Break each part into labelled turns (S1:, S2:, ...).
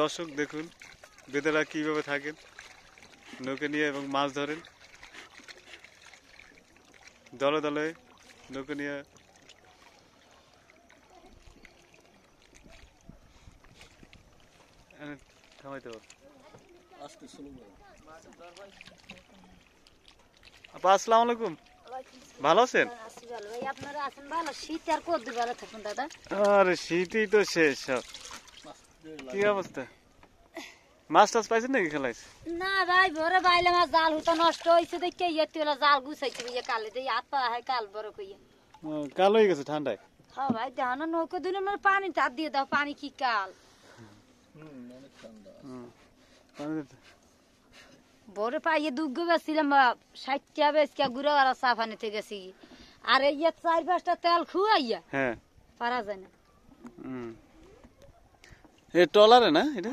S1: দর্শক দেখুন বেদেরা কীভাবে থাকেন নৌকে নিয়ে এবং মাছ ধরেন দলে দলে নৌকে নিয়ে
S2: আলাইকুম
S1: ভালো আছেন হ্যাঁ, শীতই তো শেষ সব কি অবস্থা মাছ টাছ পাইছেন নাকি খেলাইছে
S2: না ভাই ভরে বাইলে মাছ জাল হতো নষ্ট হয়েছে দেখে ইয়ে তুই জাল গুছাইছে ইয়ে কালে দিয়ে হাত পা হয় কাল বড় কইয়া
S1: কাল হয়ে গেছে ঠান্ডায়
S2: হ্যাঁ ভাই দেখো নৌকো দিলে মানে পানি তার দিয়ে দাও পানি কি কাল ভরে পাইয়ে দুগ্গ বেছিলাম ষাটটা বেচকা ঘুরে আর সাফা নিতে গেছি আর ইয়ে চার পাঁচটা তেল খুয়াইয়া হ্যাঁ পারা যায় না
S1: হুম এ টলারে না এটা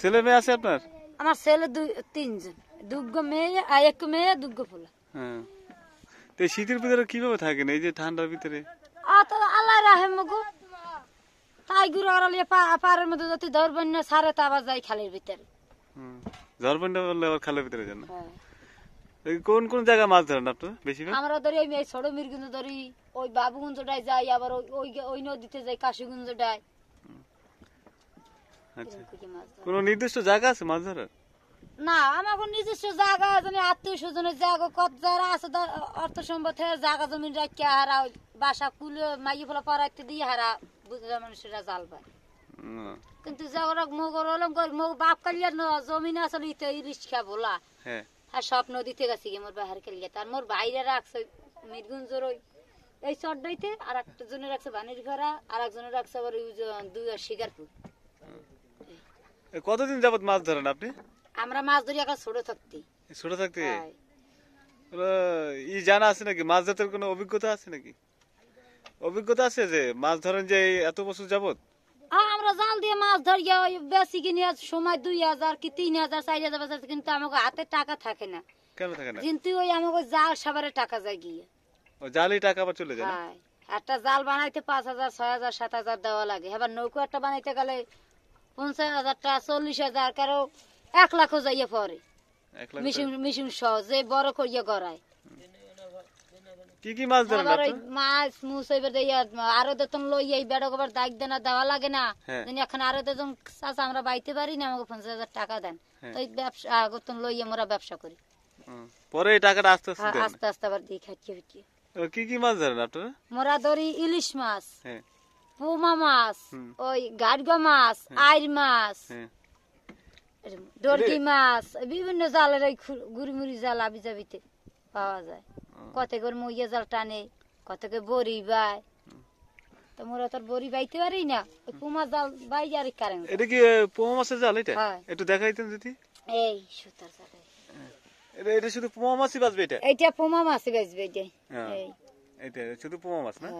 S1: ছেলে মেয়ে আছে আপনার
S2: আমার ছেলে দুই তিনজন দুগ্গ মেয়ে আর এক মেয়ে দুগ্গ ফুল
S1: হ্যাঁ তো শীতের ভিতরে কিভাবে থাকেন এই যে ঠান্ডার ভিতরে
S2: আত আল্লাহ রাহেম গো তাই গুরু আড়ালিয়ে পাড়ের মধ্যে যদি দরবন্য সারে তো আবার যাই খালের ভিতরে
S1: হুম দরবন্য বললে আবার খালের ভিতরে যান হ্যাঁ কোন কোন জায়গা মাছ ধরেন আপনার বেশি
S2: আমরা ধরি এই ছোট মিরগুঞ্জ ধরি ওই বাবুগুঞ্জটায় যাই আবার ওই ওই নদীতে যাই কাশিগুঞ্জটায়
S1: আচ্ছা। কোন নির্দিষ্ট জায়গা আছে মাছ ধরার
S2: না আমার কোন নিজস্ব জায়গা জমি আত্মীয় স্বজনের জায়গা কত যারা আছে অর্থ সম্পদ জায়গা জমি রাখতে হারা বাসা কুলে মাগি ফেলা পাড়াইতে দিয়ে হারা বুঝলা মানুষেরা জাল পায় কিন্তু যাওয়ার মগর অলম করে মগ বাপ কালিয়া ন জমি না আসলে ইতে ইলিশ খা বলা হ্যাঁ আর সব নদীতে গেছে গিয়ে মোর বাহার কালিয়া তার মোর বাইরে রাখছে মিরগুঞ্জর ওই এই চড্ডাইতে আর একটা জনে রাখছে বানির ঘরা আর একজনে রাখছে আবার দুই শিকারপুর
S1: কতদিন যাবৎ মাছ ধরেন আপনি
S2: আমরা মাছ ধরি এখন ছোট থাকতে
S1: ছোট থাকতে হ্যাঁ। ই জানা আছে নাকি মাছ ধরার কোনো অভিজ্ঞতা আছে নাকি অভিজ্ঞতা আছে যে মাছ ধরেন যে এত বছর যাবৎ
S2: হ্যাঁ, আমরা জাল দিয়ে মাছ ধরি বেশি কিনে সময় দুই হাজার কি তিন হাজার চার হাজার বাজার কিন্তু আমাকে হাতে টাকা থাকে না
S1: কেন থাকে না কিন্তু
S2: ওই আমাকে জাল সাবারে টাকা যায় গিয়ে
S1: ও জালই টাকা আবার চলে যায় হ্যাঁ।
S2: একটা জাল বানাইতে পাঁচ হাজার ছয় হাজার সাত হাজার দেওয়া লাগে এবার নৌকো একটা বানাইতে গেলে পঞ্চাশ হাজারটা চল্লিশ হাজার কারো এক লাখও যাইয়া পরে মিশন মিশন সহ যে বড় করিয়া গড়ায়
S1: কি কি মাছ ধরেন আপনি
S2: মাছ আরো দতন লই এই গোবর দাগ দেওয়া লাগে না হ্যাঁ। এখন আরো দতন চাষ আমরা বাইতে পারি না আমাকে হাজার টাকা দেন হ্যাঁ। ব্যবসা গতন লই আমরা ব্যবসা করি
S1: পরে এই টাকাটা আস্তে আস্তে হ্যাঁ, আস্তে
S2: আস্তে আবার দিয়ে খাটিয়ে
S1: কি কি মাছ ধরেন
S2: মোরা ধরি ইলিশ মাছ হ্যাঁ পুমা মাছ ওই গাড়গা মাছ আইর মাছ ডরকি মাছ বিভিন্ন জালের ওই গুড়িমুড়ি জাল আবি যাবিতে পাওয়া যায় কত করে মইয়া জাল টানে কত করে বড়ি তো মোরা বাইতে পারি না ওই পুমা জাল বাই কারেন এটা
S1: কি পুমা মাছের জাল এটা একটু দেখাইতেন যদি
S2: এই সুতার জাল
S1: এটা এটা শুধু পুমা মাছই বাজবে এটা
S2: এটা পুমা মাছই বাজবে এটা
S1: এই এটা শুধু পুমা মাছ না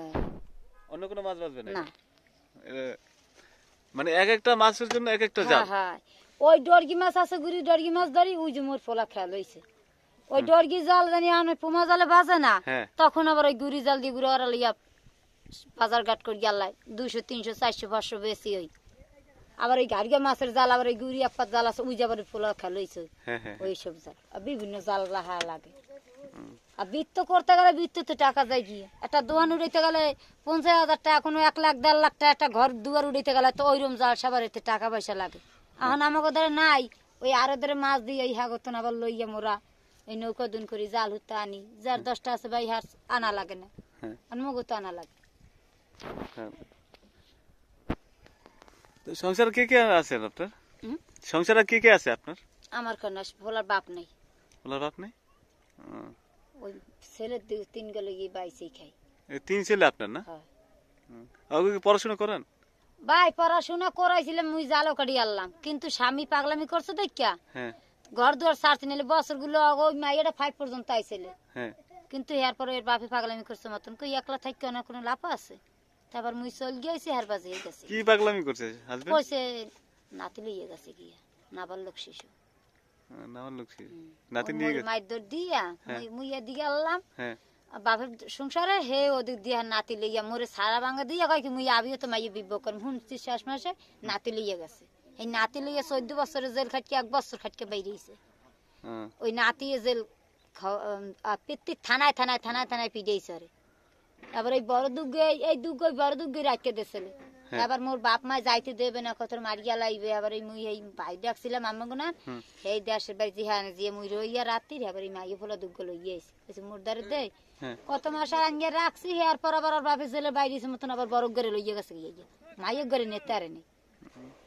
S1: অন্য মাছ না মানে এক একটা মাছের জন্য এক একটা জাল
S2: হ্যাঁ, হ্যাঁ। ওই মাছ আছে গুরি মাছ ধরি ওই যে মোর ফলা খেয়াল ওই জাল জানি জালে বাজে না হ্যাঁ। তখন আবার ওই গুড়ি জাল দিয়ে গুড়ি ওরা লইয়া বাজার ঘাট করি আল্লাহ দুশো তিনশো চারশো পাঁচশো বেশি ওই আবার ওই গাড়িয়া মাছের জাল আবার ওই গুড়ি এক জাল আছে ওই যাবার পোলা ওই হ্যাঁ, সব জাল বিভিন্ন জাল রাহা লাগে আর বৃত্ত করতে গেলে বৃত্ততে টাকা যায় গিয়ে একটা উড়াইতে গেলে পঞ্চাশ হাজার টাকা কোনো এক লাখ দেড় লাখ টাকা একটা ঘর দুয়ার উড়াইতে গেলে তো ওইরকম টাকা পয়সা লাগে এখন আমাকে ধরে নাই ওই আরো ধরে মাছ দিয়ে ইহা আবার লইয়া মোরা এই নৌকা দুন করি জাল আনি যার দশটা আছে আনা লাগে না হ্যাঁ। আর তো আনা লাগে
S1: হ্যাঁ। সংসার কে কে আছে আপনার সংসারে কে কে আছে আপনার
S2: আমার কন্যা ভোলার বাপ নেই ভোলার বাপ নেই ওই ছেলে তিন গেলে গিয়ে বাইসেই খাই
S1: তিন ছেলে আপনার না কি হ্যাঁ। পড়াশোনা করেন
S2: ভাই পড়াশোনা করাইছিলাম মুই জালো কাটি আনলাম কিন্তু স্বামী পাগলামি করছে দেখা হ্যাঁ। ঘর দুয়ার সার্চ নিলে বছর গুলো ওই মাইয়াটা ফাইভ পর্যন্ত আইছিল হ্যাঁ। কিন্তু এরপরে এর বাপে পাগলামি করছে মতন কই একলা থাকি অনেক কোনো লাভ আছে তারপর মুই চল গিয়েছি হার বাজে গেছে
S1: কি পাগলামি করছে কইছে
S2: নাতি লইয়ে গেছে
S1: গিয়া নাবার লোক শিশু হ্যাঁ, নাতি নিয়ে গেছে
S2: মাইদর দিয়া মুইয়া দিয়া হ্যাঁ, হ্যাঁ। সংসারে হে ওদিক দিয়া নাতি লইয়া মোরে সারা দিয়া কয় কি মুই আবিও তো শেষ মাসে নাতি লইয়া গেছে এই নাতি লইয়া জেল খাটকে এক বছর খাটকে বেরিয়েছে হ্যাঁ। ওই নাতি জেল প্রত্যেক থানায় থানায় থানায় থানায় পিড়িয়েছে রে তারপরে এই বড় দুগ্গে এই দুগ্গ বড় দুগ্গে রাখতে দিয়েছিল এবার হ্যাঁ। মোর বাপ মা যাইতে দেবে না কত মারিয়া লাইবে আবার এই মুই এই ভাই ডাকছিলাম আমাকে না দেশের বাড়ি জিহা হ্যাঁ, যে মুই রইয়া রাত্রি আবার এই মাইয়ে ফলা দুগ্গ লইয়া আইসি মোর দ্বারে দে হ্যাঁ। কত মাস আঙ্গে রাখছি হেয়ার পর আবার ওর বাপের জেলে বাইরে মতন আবার বরফ গড়ে লইয়া গেছে গিয়ে মাইয়ে গড়ে নেতে নেই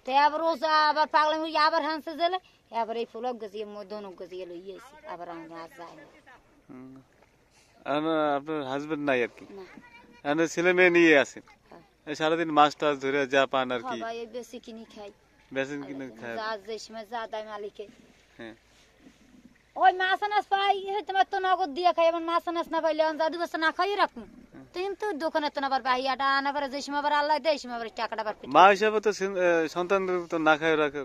S2: তে আবার ও আবার পাগলাম আবার হানছে জেলে আবার এই ফুলক গজিয়ে মোর ধনুক গজিয়ে লইয়া আবার আমরা আর যাই
S1: আপনার হাজবেন্ড নাই আর কি ছেলে মেয়ে নিয়ে আসেন সারাদিন মাছ টাছ ধরে যা পান আর কি
S2: বেশি কিনে খাই
S1: বেশি কিনে খাই
S2: যে সময় যা মালিকে হ্যাঁ। ওই মাছ আনাস পাই তোমার তো নগদ দিয়ে খাই মাছ আনাস না পাইলে না রাখুন হ্যাঁ। কিন্তু দোকানে তো আবার আটা যে সময় আবার আল্লাহ দেয় সময় আবার টাকাটা আবার
S1: মা হিসাবে তো সন্তান তো না রাখে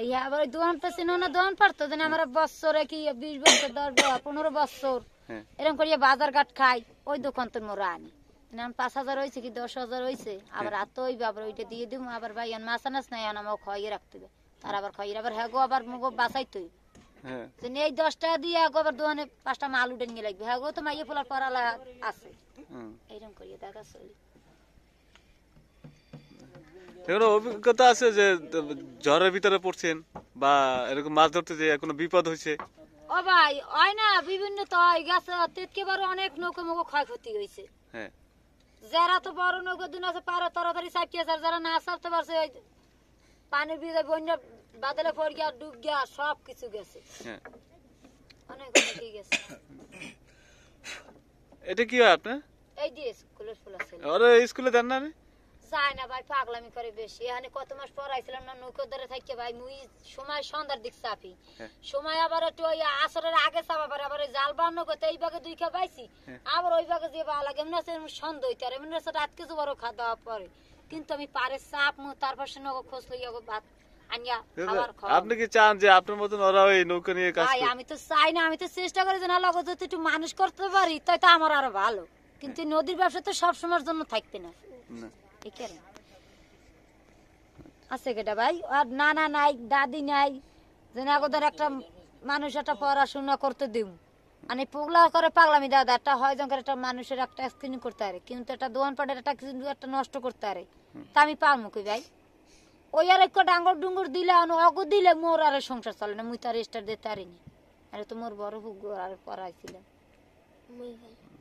S2: এই আবার তো চিনো না পারতো আমার বছরে কি বিশ বছর দশ পনেরো বছর হ্যাঁ। এরকম করিয়া বাজার ঘাট খাই ওই দোকান তো মোরা আনি না পাঁচ হাজার হয়েছে কি দশ হাজার হয়েছে হ্যাঁ। আবার ওইটা দিয়ে দিব আবার ভাই মাছ আনাস নাই আনা আমাকে খাইয়ে রাখতে হবে তার আবার খাইয়ে আবার হ্যাঁ গো আবার এই হ্যাঁ। দিয়ে আবার পাঁচটা মাল উঠে নিয়ে লাগবে হ্যাঁ গো তো মাইয়ে আছে এইরকম করিয়ে দেখা চলি
S1: এগুলো অভিজ্ঞতা আছে যে ঝড়ের ভিতরে পড়ছেন বা এরকম মাছ ধরতে যে কোনো বিপদ হয়েছে
S2: ও ভাই হয় না বিভিন্ন তো গেছে তেতকে বারো অনেক নৌকা মুখো ক্ষয়ক্ষতি হয়েছে হ্যাঁ যারা তো বড় নৌকা দু আছে পারে তাড়াতাড়ি সাপটি আছে যারা না সাপতে পারছে ওই পানি বিজে বন্য বাদলে পড় গিয়া ডুব গিয়া সব কিছু গেছে হ্যাঁ। অনেক অনেক গেছে
S1: এটা কি হয় আপনার
S2: এই যে স্কুলের ফুল আছে
S1: আরে স্কুলে দেন না রে
S2: ভাই পাগলামি করে বেশি এখানে কত মাস পর আইছিলাম না নৌকো ধরে থাকি ভাই মুই সময় সন্ধ্যার দিক চাপি হ্যাঁ। সময় আবার একটু ওই আসরের আগে চাপা পারে আবার জাল বান্ন করতে এই ভাগে দুই খা পাইছি হ্যাঁ। আবার ওই ভাগে যে ভালো লাগে এমনি আছে সন্ধ্যা হইতে আর এমনি আছে খাওয়া দাওয়া পরে কিন্তু আমি পারে চাপ মু তারপর সে খোঁজ ভাত আপনি
S1: কি চান যে আপনার মতন ওরা ওই নিয়ে কাজ আমি
S2: তো চাই না আমি তো চেষ্টা করি যে না লগো যদি একটু মানুষ করতে পারি তাই তো আমার আরো ভালো কিন্তু নদীর ব্যবসা তো সবসময়ের জন্য থাকতে না আছে কেটা ভাই আর নানা নাই দাদি নাই একটা মানুষ একটা পড়াশোনা করতে মানে পোগলা করে পাগলামি দাদা একটা হয় একটা মানুষের একটা করতে পারে কিন্তু একটা দোয়ান পাটের একটা একটা নষ্ট করতে পারে তা আমি ভাই ওই আর একটা ডাঙ্গর ডুঙ্গর দিলে অগ দিলে মোর আর সংসার চলে না মুই তার স্টার দিতে পারিনি আরে তো মোর বড় হুক আর পড়াইছিলাম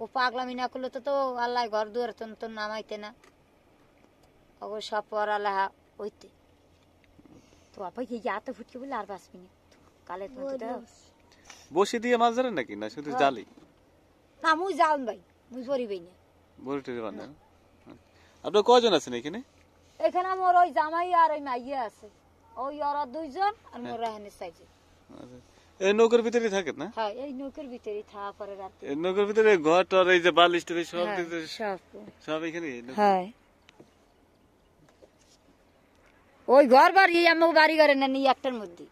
S2: ও পাগলামি না করলে তো তো আল্লাহ ঘর দুয়ার তো নামাইতে না ওগো পড়ালেখা ওইতে তো আপাই কি ফুটকে বলে আর বাঁচবি না কালে তো
S1: বসে দিয়ে মাছ ধরেন নাকি না শুধু হ্যাঁ। জালি
S2: না মুই জাল ভাই মুই ধরিবই না
S1: বড়টির বান্ধা আপনার কজন আছেন এখানে
S2: এখানে আমার ওই জামাই আর ওই মাইয়া আছে ওই ওরা দুইজন আর হ্যাঁ। মোর রাহানি সাইজন
S1: আচ্ছা। এই নৌকার ভিতরেই থাকে না
S2: হ্যাঁ এই নৌকার ভিতরেই থাকা পরে রাতে
S1: এই নৌকার ভিতরে ঘর টর এই যে বালিশ হ্যাঁ, সব সব সব এখানে হ্যাঁ
S2: ওই ঘর বাড়ি আমাকে বাড়ি করে না নিয়ে একটার মধ্যে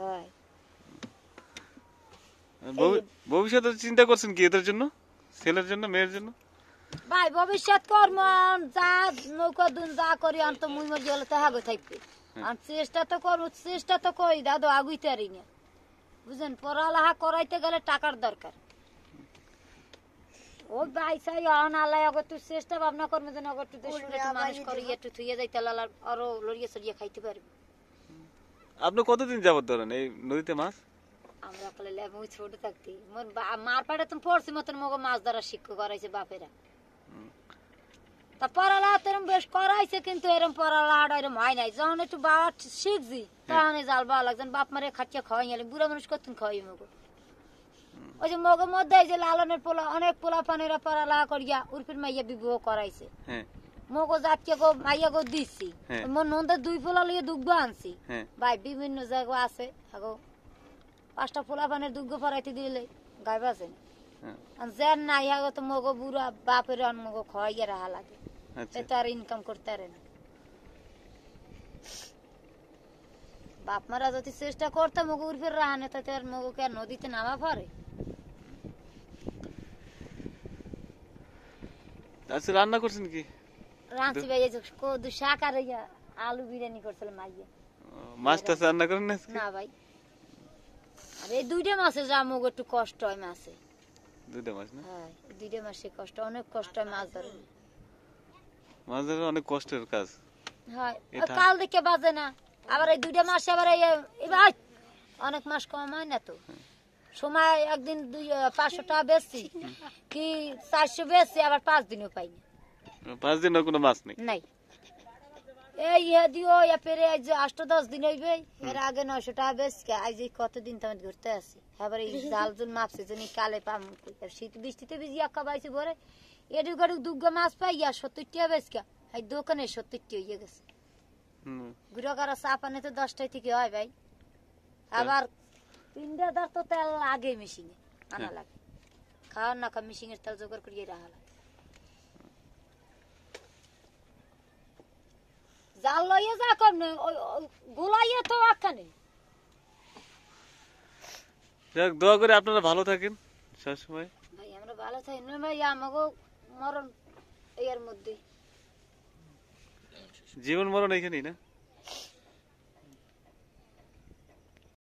S1: হয় ভবিষ্যতে চিন্তা করছেন কি এদের জন্য ছেলের জন্য মেয়ের জন্য
S2: ভাই ভবিষ্যৎ কর্ম যা নৌকা দুন যা করি আন তো মুই মর গেলে তো হাগো থাকবে হ্যাঁ। আর চেষ্টা তো কর চেষ্টা তো করি দাদু আগুইতে পারি না বুঝেন পড়ালেখা করাইতে গেলে টাকার দরকার ও বাইসা ইয়ন অগত চেষ্টা ভাবনা করবে যেন অগত মানুষ করে যাইতে লালার আরো লড়িয়ে সরিয়ে খাইতে পারবে
S1: আপনি কতদিন যাবত ধরেন এই নদীতে মাছ
S2: আমরা ছোট মোর মার পাড়ে তুমি পড়ছি মতন মগ মাছ ধরা শিক্ষক করাইছে বাপেরা তা পড়ালাট এরম বেশ করাইছে কিন্তু এরম পড়ালাট এরম হয় নাই যখন একটু বাবা শিখছি তখন জাল বাবা লাগছেন বাপ মারে খাটিয়া খাওয়াই বুড়া মানুষ কত খাওয়াই মগো ওই যে মগ মধ্যে যে লালনের পোলা অনেক পোলা পানেরা পড়ালা করিয়া উর্ফির মাইয়া বিবাহ করাইছে হ্যাঁ। মগো জাতকে গো মাইয়া গো দিছি হ্যাঁ। মোর নন্দে দুই পোলা লিয়ে দুগ্গ আনছি হ্যাঁ। ভাই বিভিন্ন জায়গা আছে আগো পাঁচটা পোলা পানের দুগ্গ পড়াইতে দিলে গাইব আছে যার নাই আগো তো মগ বুড়া বাপের মগ খাইয়া রাহা লাগে সে আচ্ছা। আর ইনকাম করতে পারে না বাপ মারা যদি চেষ্টা করতে মগো উর্ফের রাহানে তাতে আর মগোকে আর নদীতে নামা পড়ে
S1: আচ্ছা রান্না করছেন কি
S2: রাঁচি কদু শাক আর আলু বিরিয়ানি
S1: মাছ রান্না করেন না
S2: না ভাই আর এই দুইটা মাছে যা একটু কষ্ট হয় মাছে দুইটা মাছ না হ্যাঁ দুইটা কষ্ট অনেক কষ্ট হয় মাছ ধরে
S1: মাছ ধরে অনেক কষ্টের কাজ
S2: কাল দেখে বাজে না আবার এই দুইটা মাসে আবার এই অনেক মাস কম হয় না তো হ্যাঁ। সময় একদিন দুই পাঁচশো টাকা বেশি কি চারশো বেশি আবার পাঁচ দিনও পাইনি
S1: পাঁচ দিনও কোনো মাছ নেই
S2: নাই এই দিও ইয়া পেরে আজ দশ দিন হইবে এর আগে নয়শো টাকা আজ এই কতদিন ঘুরতে আসি এবার এই জাল মাপছে কালে পাম শীত বৃষ্টিতে বেশি আঁকা পাইছে ভরে এটুক গাড়ুক দুগ্গা মাছ পাই ইয়া সত্তর টাকা এই দোকানে সত্তর টাকা হইয়া গেছে ঘুরে করা চা পানি তো দশটায় থেকে হয় ভাই আবার তিনটা দার তো তেল লাগে মেশিনে আনা হ্যাঁ। লাগে খাওয়ার না খাওয়া মেশিনের তেল জোগাড় করিয়ে রাখা লাগে জাল লইয়ে যা কম গোলাইয়ে তো আখানে
S1: যাক দোয়া করে আপনারা ভালো থাকেন সবসময়
S2: ভাই আমরা ভালো থাকি না ভাই আমাকে মরণ এর মধ্যে
S1: জীবন মরণ এখানেই না